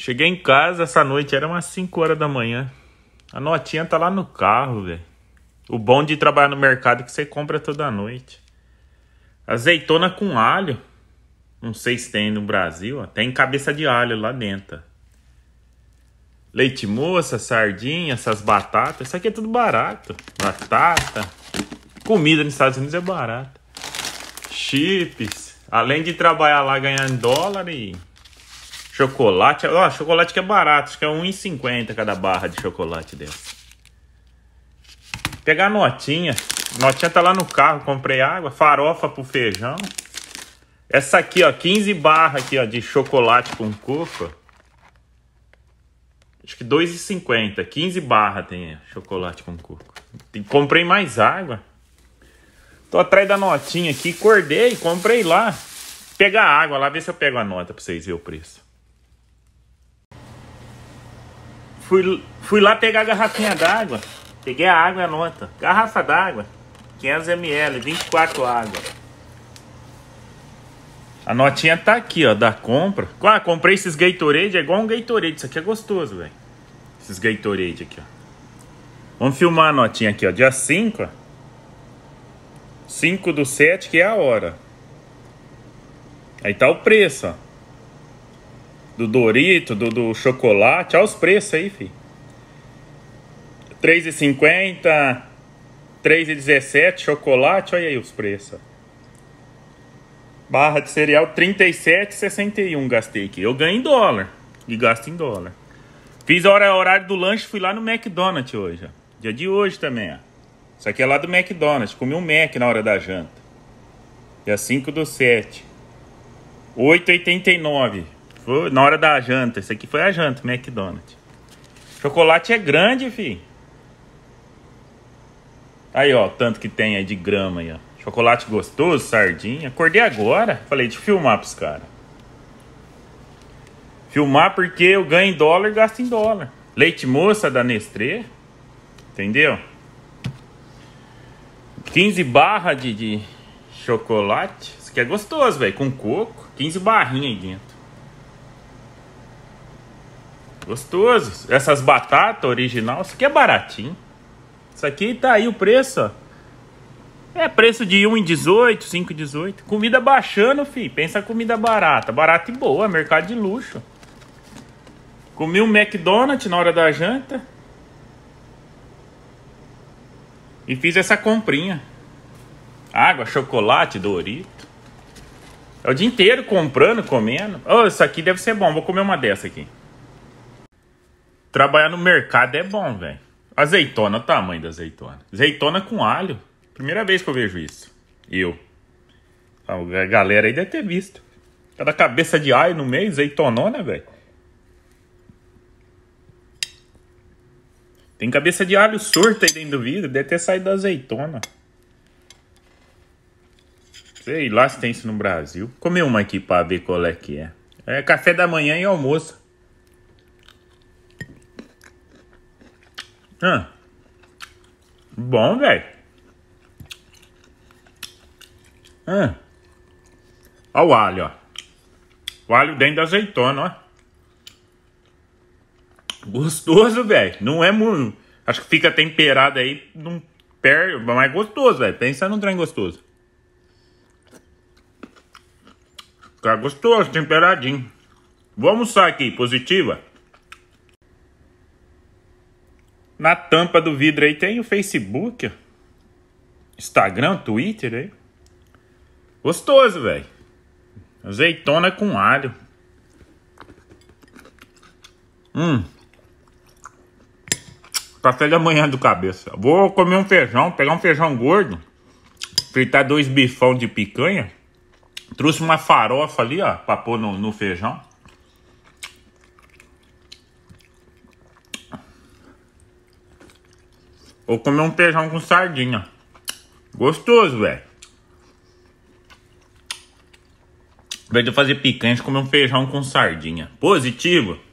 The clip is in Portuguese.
Cheguei em casa essa noite, era umas 5 horas da manhã. A notinha tá lá no carro, velho. O bom de trabalhar no mercado é que você compra toda noite. Azeitona com alho. Não sei se tem no Brasil, ó. tem cabeça de alho lá dentro. Leite moça, sardinha, essas batatas. Isso aqui é tudo barato. Batata. Comida nos Estados Unidos é barata. Chips. Além de trabalhar lá ganhando dólar e Chocolate, ó, chocolate que é barato, acho que é 1,50 cada barra de chocolate dessa. Pegar a notinha, notinha tá lá no carro, comprei água, farofa pro feijão. Essa aqui, ó, 15 barra aqui, ó, de chocolate com coco. Acho que 2,50, 15 barra tem chocolate com coco. Comprei mais água. Tô atrás da notinha aqui, acordei, comprei lá. Pegar água lá, ver se eu pego a nota pra vocês verem o preço. Fui, fui lá pegar a garrafinha d'água. Peguei a água nota. Garrafa d'água. 500ml, 24 água. A notinha tá aqui, ó, da compra. Ah, comprei esses Gatorade, é igual um Gatorade. Isso aqui é gostoso, velho. Esses Gatorade aqui, ó. Vamos filmar a notinha aqui, ó. Dia 5, ó. 5 do 7, que é a hora. Aí tá o preço, ó do Dorito, do, do chocolate. Olha os preços aí, filho. R$3,50, R$3,17, chocolate. Olha aí os preços. Barra de cereal R$37,61 gastei aqui. Eu ganho em dólar e gasto em dólar. Fiz a hora horário do lanche, fui lá no McDonald's hoje. Ó. Dia de hoje também, ó. Isso aqui é lá do McDonald's. Comi um Mac na hora da janta. Dia 5 do 7. R$8,89. Foi na hora da janta. esse aqui foi a janta, McDonald's. Chocolate é grande, fi. Aí, ó, tanto que tem aí de grama aí, ó. Chocolate gostoso, sardinha. Acordei agora. Falei, de filmar pros caras. Filmar porque eu ganho em dólar e gasto em dólar. Leite moça da Nestlé. Entendeu? 15 barras de, de chocolate. Isso aqui é gostoso, velho. Com coco. 15 barrinhas aí dentro. Gostoso. Essas batatas original, isso aqui é baratinho. Isso aqui tá aí o preço, ó. É preço de 1 em Comida baixando, fi. Pensa comida barata. Barata e boa, mercado de luxo. Comi um McDonald's na hora da janta. E fiz essa comprinha. Água, chocolate, Dorito. É o dia inteiro comprando, comendo. Oh, isso aqui deve ser bom. Vou comer uma dessa aqui. Trabalhar no mercado é bom, velho. Azeitona, o tamanho da azeitona. Azeitona com alho. Primeira vez que eu vejo isso. Eu. A galera aí deve ter visto. Cada cabeça de alho no meio, azeitonona, velho. Tem cabeça de alho surta aí dentro do vidro. Deve ter saído da azeitona. Sei lá se tem isso no Brasil. Comer uma aqui pra ver qual é que é. É café da manhã e almoço. Hum. Bom, velho. Hum. Olha o alho, ó. O alho dentro da azeitona, ó. Gostoso, velho. Não é muito. Acho que fica temperado aí, não perde, mas gostoso, velho. Pensa num trem gostoso. Fica gostoso, temperadinho. Vamos sair aqui, positiva. Na tampa do vidro aí tem o Facebook, Instagram, Twitter aí. Gostoso, velho. Azeitona com alho. Hum. Café da manhã do cabeça. Vou comer um feijão, pegar um feijão gordo, fritar dois bifão de picanha. Trouxe uma farofa ali, ó, pra pôr no, no feijão. Vou comer um feijão com sardinha. Gostoso, velho. Ao invés de eu fazer picante, comer um feijão com sardinha. Positivo.